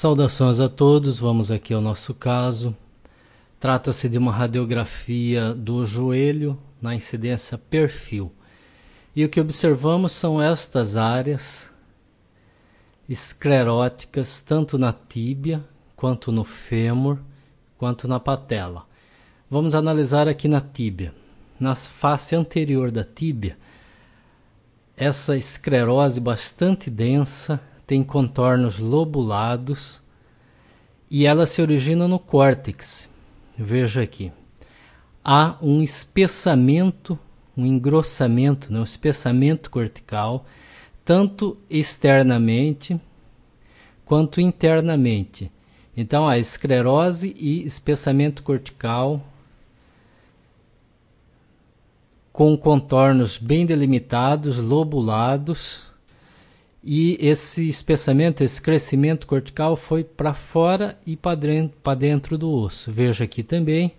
Saudações a todos, vamos aqui ao nosso caso. Trata-se de uma radiografia do joelho na incidência perfil. E o que observamos são estas áreas escleróticas, tanto na tíbia, quanto no fêmur, quanto na patela. Vamos analisar aqui na tíbia. Na face anterior da tíbia, essa esclerose bastante densa tem contornos lobulados e ela se origina no córtex. Veja aqui. Há um espessamento, um engrossamento, né? um espessamento cortical, tanto externamente quanto internamente. Então, a esclerose e espessamento cortical com contornos bem delimitados, lobulados e esse espessamento, esse crescimento cortical foi para fora e para dentro do osso. Veja aqui também.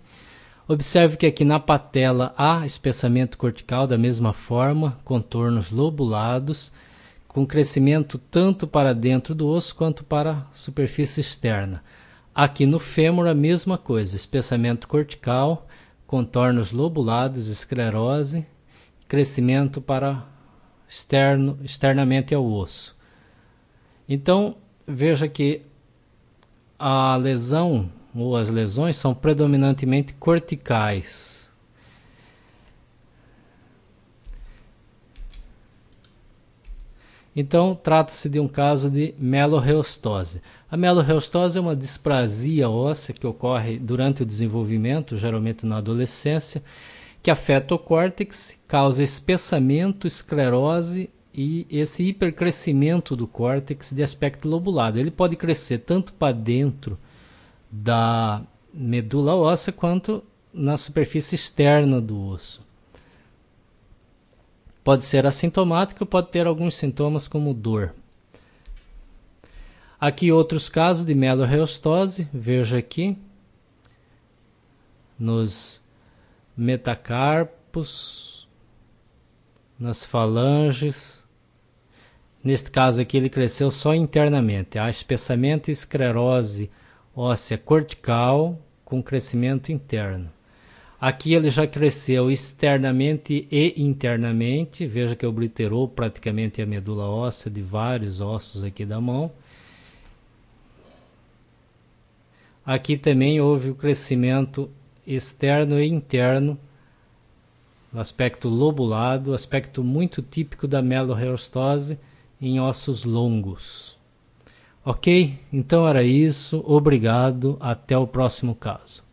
Observe que aqui na patela há espessamento cortical da mesma forma, contornos lobulados, com crescimento tanto para dentro do osso quanto para a superfície externa. Aqui no fêmur a mesma coisa, espessamento cortical, contornos lobulados, esclerose, crescimento para externo, externamente ao é osso. Então, veja que a lesão ou as lesões são predominantemente corticais. Então, trata-se de um caso de melorreostose. A melorreostose é uma displasia óssea que ocorre durante o desenvolvimento, geralmente na adolescência, que afeta o córtex, causa espessamento, esclerose e esse hipercrescimento do córtex de aspecto lobulado. Ele pode crescer tanto para dentro da medula óssea quanto na superfície externa do osso. Pode ser assintomático, pode ter alguns sintomas como dor. Aqui outros casos de melorreostose, veja aqui nos metacarpos, nas falanges. Neste caso aqui, ele cresceu só internamente. Há espessamento e esclerose óssea cortical com crescimento interno. Aqui ele já cresceu externamente e internamente. Veja que obliterou praticamente a medula óssea de vários ossos aqui da mão. Aqui também houve o crescimento externo e interno, no aspecto lobulado, aspecto muito típico da meloreostose em ossos longos. Ok? Então era isso. Obrigado. Até o próximo caso.